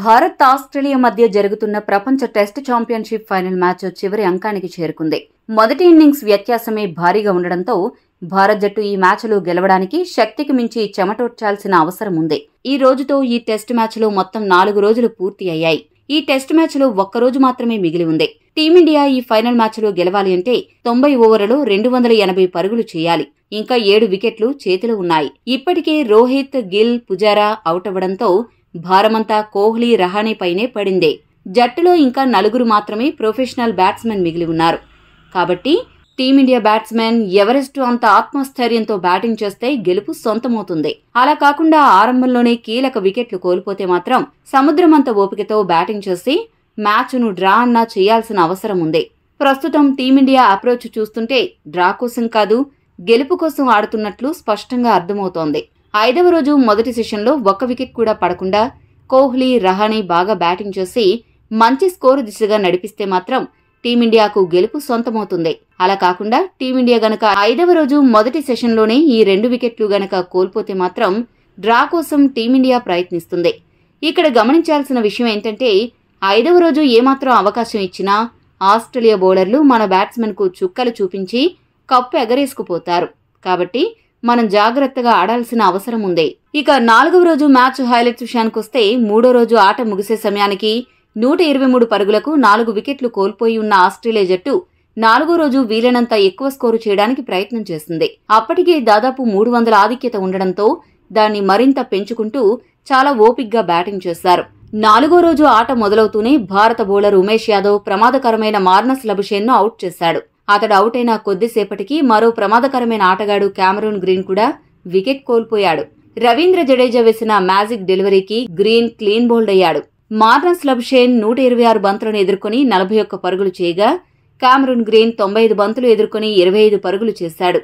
Bharat Australia మధ్య జరుగుతున్న ప్రపంచ టెస్ట్ ఛాంపియన్షిప్ ఫైనల్ మ్యాచ్ చివరి అంకానికి చేరుకుంది మొదటి ఇన్నింగ్స్ వ్యత్యాసమే భారీగా ఉండడంతో భారత్ జట్టు ఈ మ్యాచ్లో గెలవడానికి శక్తికి మించి చెమటోడ్చాల్సిన అవసరం ఉంది ఈ రోజుతో ఈ టెస్ట్ మ్యాచ్లో మొత్తం నాలుగు రోజులు పూర్తి అయ్యాయి ఈ టెస్ట్ మ్యాచ్లో ఒక్కరోజు మాత్రమే మిగిలి ఉంది టీమిండియా ఈ ఫైనల్ మ్యాచ్లో గెలవాలి అంటే తొంభై ఓవర్లలో రెండు వందల ఎనభై పరుగులు చేయాలి ఇంకా ఏడు వికెట్లు చేతిలో ఉన్నాయి ఇప్పటికే రోహిత్ గిల్ పుజారా అవుట్ అవ్వడంతో భారమంతా కోహ్లీ రహానేపైనే పడిందే జట్టులో ఇంకా నలుగురు మాత్రమే ప్రొఫెషనల్ బ్యాట్స్మెన్ మిగిలి ఉన్నారు కాబట్టి టీమిండియా బ్యాట్స్మెన్ ఎవరెస్ట్ అంత ఆత్మస్థైర్యంతో బ్యాటింగ్ చేస్తే గెలుపు సొంతమవుతుంది అలా కాకుండా ఆరంభంలోనే కీలక వికెట్లు కోల్పోతే మాత్రం సముద్రమంత ఓపికతో బ్యాటింగ్ చేసి మ్యాచ్ను డ్రా అన్నా చేయాల్సిన అవసరం ఉంది ప్రస్తుతం టీమిండియా అప్రోచ్ చూస్తుంటే డ్రా కోసం కాదు గెలుపు కోసం ఆడుతున్నట్లు స్పష్టంగా అర్థమవుతోంది ఐదవ రోజు మొదటి సెషన్లో ఒక్క వికెట్ కూడా పడకుండా కోహ్లీ రహాని బాగా బ్యాటింగ్ చేసి మంచి స్కోరు దిశగా నడిపిస్తే మాత్రం టీమిండియాకు గెలుపు సొంతమవుతుంది అలా కాకుండా టీమిండియా గనక ఐదవ రోజు మొదటి సెషన్లోనే ఈ రెండు వికెట్లు గనక కోల్పోతే మాత్రం డ్రా కోసం టీమిండియా ప్రయత్నిస్తుంది ఇక్కడ గమనించాల్సిన విషయం ఏంటంటే ఐదవ రోజు ఏమాత్రం అవకాశం ఇచ్చినా ఆస్ట్రేలియా బౌలర్లు మన బ్యాట్స్మెన్కు చుక్కలు చూపించి కప్పు ఎగరేసుకుపోతారు కాబట్టి మనం జాగ్రత్తగా ఆడాల్సిన అవసరం ఉంది ఇక నాలుగవ రోజు మ్యాచ్ హైలైట్స్ వస్తే మూడో రోజు ఆట ముగిసే సమయానికి నూట ఇరవై మూడు పరుగులకు నాలుగు వికెట్లు కోల్పోయి ఉన్న ఆస్ట్రేలియా జట్టు నాలుగో రోజు వీలైనంత ఎక్కువ స్కోరు చేయడానికి ప్రయత్నం చేసింది అప్పటికే దాదాపు మూడు వందల ఆధిక్యత ఉండడంతో దాన్ని మరింత పెంచుకుంటూ చాలా ఓపిగ్గా బ్యాటింగ్ చేశారు నాలుగో రోజు ఆట మొదలవుతూనే భారత బౌలర్ ఉమేష్ యాదవ్ ప్రమాదకరమైన మార్నస్ లబుషేన్ను అవుట్ చేశాడు అతడు అవుట్ అయిన కొద్దిసేపటికి మరో ప్రమాదకరమైన ఆటగాడు క్యామరూన్ గ్రీన్ కూడా వికెట్ కోల్పోయాడు రవీంద్ర జడేజా వేసిన మ్యాజిక్ డెలివరీకి గ్రీన్ క్లీన్ బోల్డ్ అయ్యాడు మార్నస్ స్లబ్షేన్ నూట ఇరవై ఆరు బంతులను ఎదుర్కొని నలభై ఒక్క పరుగులు చేయగా కామరూన్ గ్రీన్ తొంభై ఐదు బంతులు ఎదుర్కొని ఇరవై ఐదు పరుగులు చేశాడు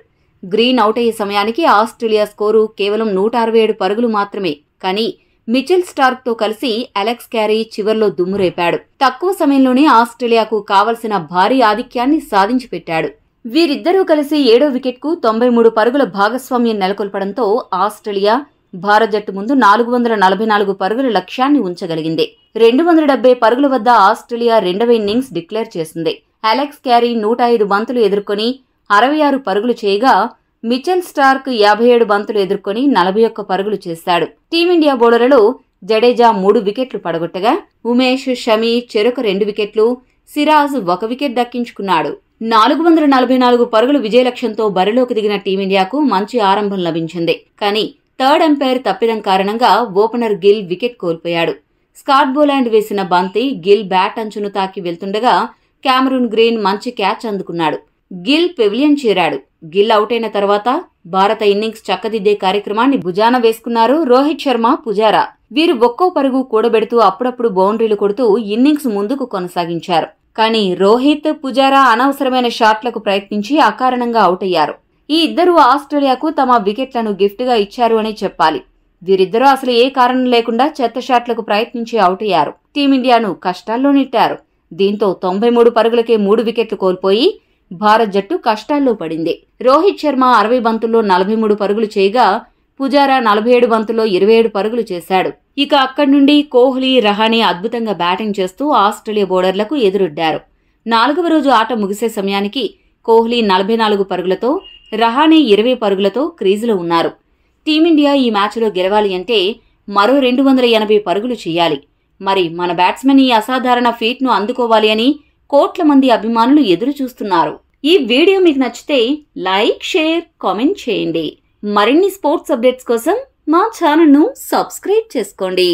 గ్రీన్ అవుట్ అయ్యే సమయానికి ఆస్ట్రేలియా స్కోరు కేవలం నూట అరవై ఏడు పరుగులు మాత్రమే కానీ మిచెల్ స్టార్క్ తో కలిసి అలెక్స్ క్యారీ చివర్లో దుమ్మురేపాడు తక్కువ సమయంలోనే ఆస్ట్రేలియాకు కావలసిన భారీ ఆధిక్యాన్ని సాధించి పెట్టాడు వీరిద్దరూ కలిసి ఏడో వికెట్కు తొంభై మూడు పరుగుల భాగస్వామ్యం నెలకొల్పడంతో ఆస్ట్రేలియా భారత జట్టు ముందు నాలుగు వందల నలభై నాలుగు పరుగుల లక్ష్యాన్ని ఉంచగలిగింది రెండు వందల డెబ్బై పరుగుల వద్ద ఆస్ట్రేలియా రెండవ ఇన్నింగ్స్ డిక్లేర్ చేసింది అలెక్స్ క్యారీ నూట ఐదు బంతులు ఎదుర్కొని అరవై ఆరు పరుగులు చేయగా మిచెల్ స్టార్క్ యాభై ఏడు బంతులు ఎదుర్కొని నలభై ఒక్క పరుగులు చేశాడు టీమిండియా బౌలర్లు జడేజా మూడు వికెట్లు పడగొట్టగా ఉమేష్ షమి చెరొక రెండు వికెట్లు సిరాజ్ ఒక వికెట్ దక్కించుకున్నాడు నాలుగు వందల నలభై నాలుగు పరుగులు విజయ లక్ష్యంతో బరిలోకి దిగిన టీమిండియాకు మంచి ఆరంభం లభించింది కానీ థర్డ్ ఎంపైర్ తప్పిదం కారణంగా ఓపెనర్ గిల్ వికెట్ కోల్పోయాడు స్కాట్ బోలాండ్ వేసిన బంతి గిల్ బ్యాట్ అంచును తాకి వెళ్తుండగా క్యామరూన్ గ్రీన్ మంచి క్యాచ్ అందుకున్నాడు గిల్ పెవిలియన్ చేరాడు గిల్ అవుట్ అయిన తర్వాత భారత ఇన్నింగ్స్ చక్కదిద్దే కార్యక్రమాన్ని భుజాన వేసుకున్నారు రోహిత్ శర్మ పుజారా వీరు ఒక్కో పరుగు కూడబెడుతూ అప్పుడప్పుడు బౌండరీలు కొడుతూ ఇన్నింగ్స్ ముందుకు కొనసాగించారు కానీ రోహిత్ పుజారా అనవసరమైన షాట్లకు ప్రయత్నించి అకారణంగా అవుట్ అయ్యారు ఈ ఇద్దరు ఆస్ట్రేలియాకు తమ వికెట్లను గిఫ్ట్గా ఇచ్చారు అనే చెప్పాలి వీరిద్దరూ అసలు ఏ కారణం లేకుండా చెత్త షాట్లకు ప్రయత్నించి అవుట్ అయ్యారు టీమిండియాను కష్టాల్లో నెట్టారు దీంతో తొంభై మూడు పరుగులకే మూడు వికెట్లు కోల్పోయి భారత్ జట్టు కష్టాల్లో పడింది రోహిత్ శర్మ అరవై బంతుల్లో నలభై మూడు పరుగులు చేయగా పుజారా నలభై ఏడు బంతుల్లో ఇరవై ఏడు పరుగులు చేశాడు ఇక అక్కడి నుండి కోహ్లీ రహానే అద్భుతంగా బ్యాటింగ్ చేస్తూ ఆస్ట్రేలియా బౌలర్లకు ఎదురొడ్డారు నాలుగవ రోజు ఆట ముగిసే సమయానికి కోహ్లీ నలభై నాలుగు పరుగులతో రహానే ఇరవై పరుగులతో క్రీజులో ఉన్నారు టీమిండియా ఈ మ్యాచ్లో గెలవాలి అంటే మరో రెండు వందల ఎనభై పరుగులు చేయాలి మరి మన బ్యాట్స్మెన్ ఈ అసాధారణ ఫీట్ను అందుకోవాలి అని కోట్ల మంది అభిమానులు ఎదురు చూస్తున్నారు ఈ వీడియో మీకు నచ్చితే లైక్ షేర్ కామెంట్ చేయండి మరిన్ని స్పోర్ట్స్ అప్డేట్స్ కోసం మా ఛానల్ను సబ్స్క్రైబ్ చేసుకోండి